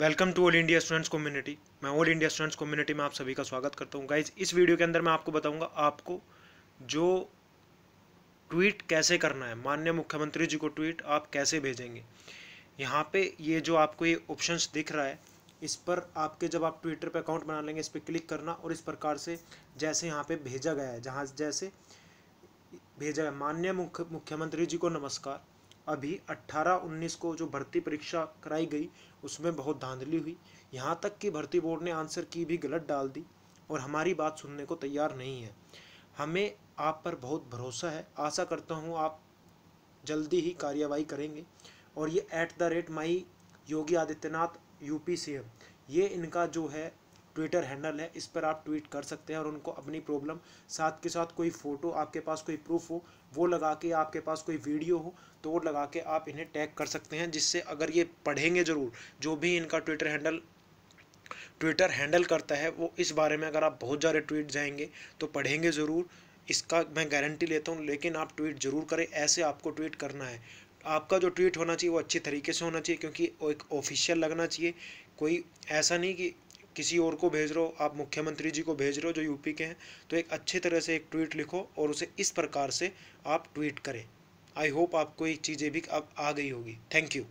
welcome to all India students community मैं all India students community में आप सभी का स्वागत करता हूं गाइज इस वीडियो के अंदर मैं आपको बताऊंगा आपको जो ट्वीट कैसे करना है माननीय मुख्यमंत्री जी को ट्वीट आप कैसे भेजेंगे यहाँ पे ये जो आपको ये ऑप्शंस दिख रहा है इस पर आपके जब आप ट्विटर पर अकाउंट बना लेंगे इस पर क्लिक करना और इस प्रकार से जैसे यहाँ पर भेजा गया है जहाँ जैसे भेजा गया माननीय मुख्य मुख्यमंत्री जी को नमस्कार अभी 18-19 को जो भर्ती परीक्षा कराई गई उसमें बहुत धांधली हुई यहाँ तक कि भर्ती बोर्ड ने आंसर की भी गलत डाल दी और हमारी बात सुनने को तैयार नहीं है हमें आप पर बहुत भरोसा है आशा करता हूँ आप जल्दी ही कार्यवाही करेंगे और ये at the rate my Yogi Adityanath UP CM ये इनका जो है ट्विटर हैंडल है इस पर आप ट्वीट कर सकते हैं और उनको अपनी प्रॉब्लम साथ के साथ कोई फ़ोटो आपके पास कोई प्रूफ हो वो लगा के आपके पास कोई वीडियो हो तो वो लगा के आप इन्हें टैग कर सकते हैं जिससे अगर ये पढ़ेंगे ज़रूर जो भी इनका ट्विटर हैंडल ट्विटर हैंडल करता है वो इस बारे में अगर आप बहुत ज़्यादा ट्वीट जाएंगे तो पढ़ेंगे ज़रूर इसका मैं गारंटी लेता हूँ लेकिन आप ट्वीट ज़रूर करें ऐसे आपको ट्वीट करना है आपका जो ट्वीट होना चाहिए वो अच्छे तरीके से होना चाहिए क्योंकि वो एक ऑफिशियल लगना चाहिए कोई ऐसा नहीं कि किसी और को भेज रहे हो आप मुख्यमंत्री जी को भेज रहे हो जो यूपी के हैं तो एक अच्छे तरह से एक ट्वीट लिखो और उसे इस प्रकार से आप ट्वीट करें आई होप आपको ये चीज़ें भी अब आ गई होगी थैंक यू